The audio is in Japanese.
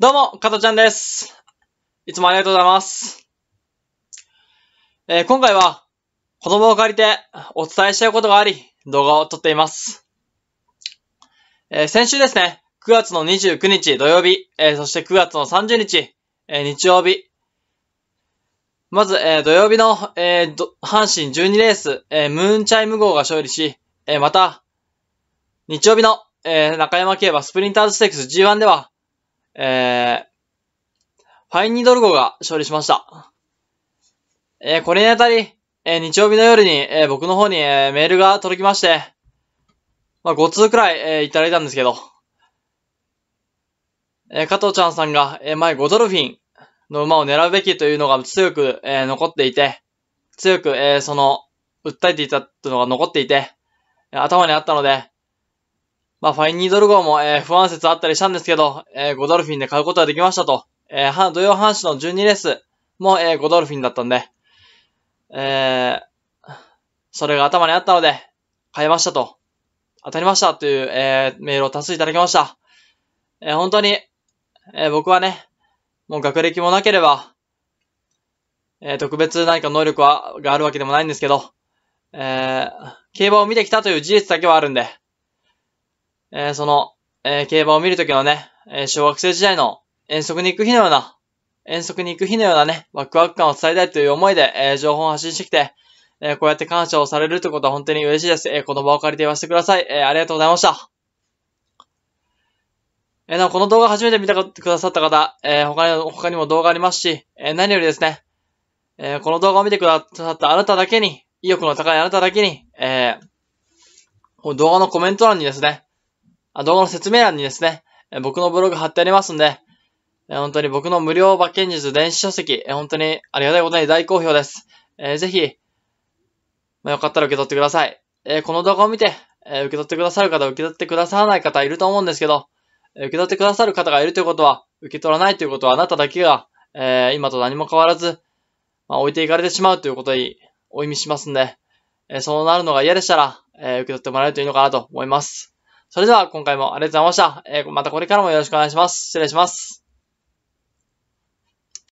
どうも、かとちゃんです。いつもありがとうございます。えー、今回は、子供を借りてお伝えしたいことがあり、動画を撮っています。えー、先週ですね、9月の29日土曜日、えー、そして9月の30日、え日曜日。まず、え土曜日の、えー、阪神12レース、えムーンチャイム号が勝利し、えまた、日曜日の、え中山競馬スプリンターズステークス G1 では、えー、ファインニドルゴが勝利しました。えー、これにあたり、えー、日曜日の夜に、えー、僕の方に、えー、メールが届きまして、まあ、5通くらい、えー、いただいたんですけど、えー、加藤ちゃんさんが、えー、前5ドルフィンの馬を狙うべきというのが強く、えー、残っていて、強く、えー、その、訴えていたというのが残っていて、頭にあったので、まあ、ファインニードル号も、えー、不安説あったりしたんですけど、えー、5ドルフィンで買うことができましたと。えー、土曜半紙の12レースも、えー、5ドルフィンだったんで、えー、それが頭にあったので、買いましたと。当たりましたという、えー、メールを多数いただきました。えー、本当に、えー、僕はね、もう学歴もなければ、えー、特別何か能力は、があるわけでもないんですけど、えー、競馬を見てきたという事実だけはあるんで、えー、その、えー、競馬を見るときのね、えー、小学生時代の遠足に行く日のような、遠足に行く日のようなね、ワクワク感を伝えたいという思いで、えー、情報を発信してきて、えー、こうやって感謝をされるってことは本当に嬉しいです。えー、この場を借りて言わせてください。えー、ありがとうございました。えー、なお、この動画初めて見たくださった方、えー、他に、他にも動画ありますし、えー、何よりですね、えー、この動画を見てくださったあなただけに、意欲の高いあなただけに、えー、動画のコメント欄にですね、動画の説明欄にですね、僕のブログ貼ってありますんで、本当に僕の無料馬券術電子書籍、本当にありがたいことに大好評です。えー、ぜひ、まあ、よかったら受け取ってください。えー、この動画を見て、えー、受け取ってくださる方、受け取ってくださらない方いると思うんですけど、え受け取ってくださる方がいるということは、受け取らないということはあなただけが、え今と何も変わらず、まあ、置いていかれてしまうということにお意味しますんで、えそうなるのが嫌でしたら、え受け取ってもらえるといいのかなと思います。それでは今回もありがとうございました。えー、またこれからもよろしくお願いします。失礼します。